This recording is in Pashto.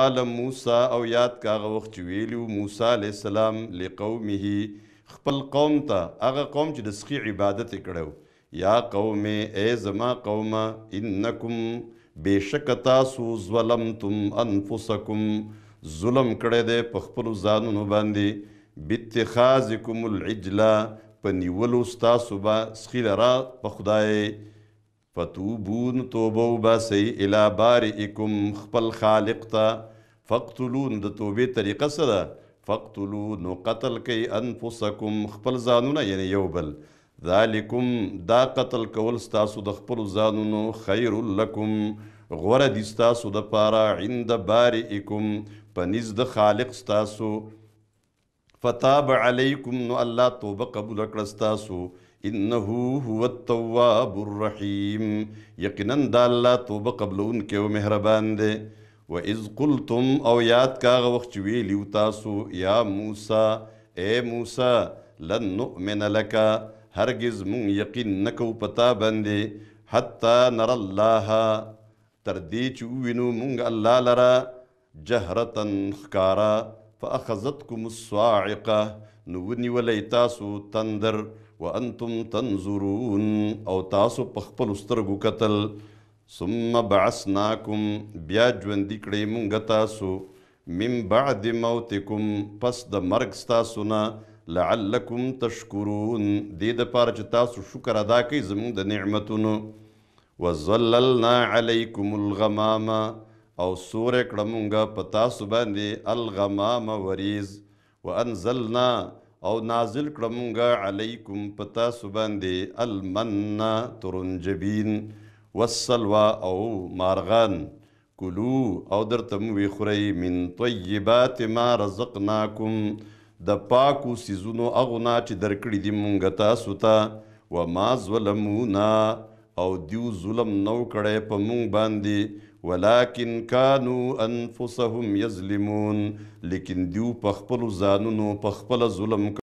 قال موسی او یاد کاغه وخت چې ویلو موسی علی السلام لقومه خپل قوم ته هغه قوم چې د سخی عبادت کړو یا قوم ای زما قوم انکم بشک تاسو ظلمتم انفسکم ظلم کړی دی په خپل ځانونو باندې باتخاذکم العجلا په نیولو ستاسو به سخی لرا په خدای فتوبو نو توبه وباسئ الی بارئکم خپل خالق ته فقتلو نو د توبې طریقه څه ده فقتلو نو قتل کوي انفسکم خپل ځانونه یعنی یو بل ذالکم دا قتل کول ستاسو د خپل ځانونو خیر لکم غوره دي ستاسو د پاره عند بارئکم په نزد خالق ستاسو فتاب علیکم نو الله توبه قبول کړ ستاسو انه هو التواب الرحيم یقینا د الله توبه قبلون کې او مهربان دی و اذ قلتم او یاد کاغه وخت ویلی تاسو یا موسی اے إيه موسی لن نؤمن لك هرگز مون یقین نکو پتا باندې حتا نر الله تر دې چې الله لرا جهرتن خکارا فاخذتكم الصاعقه نو ونی تندر وانتم تنظرون او تاسو په خپل سترګو قتل ثم بعثناکم بیا ژوند کړي مونږ تاسو من بعد موتکم پس د مرګ تاسو نه لعلکم تشکرون دې د پاره چې تاسو شکر ادا کړئ زموږ د نعمتونو وزللنا علیکم الغمام او سورې کړه مونږه په تاسو باندې الغمام وریز وانزلنا او نازل کړمږه علیکم پتا سباندی المن ترنجبین والسلوا او مارغان کلو او درتم وی خوري من طیبات ما رزقناکم د پاکو سيزونو اغنا چې درکړی دی مونږ تاسو ته و ما ظلمونا او دیو ظلم نو کړي په مونږ باندې ولكن كانوا انفسهم يظلمون لكن ديو په زانونو ځانونو ظلم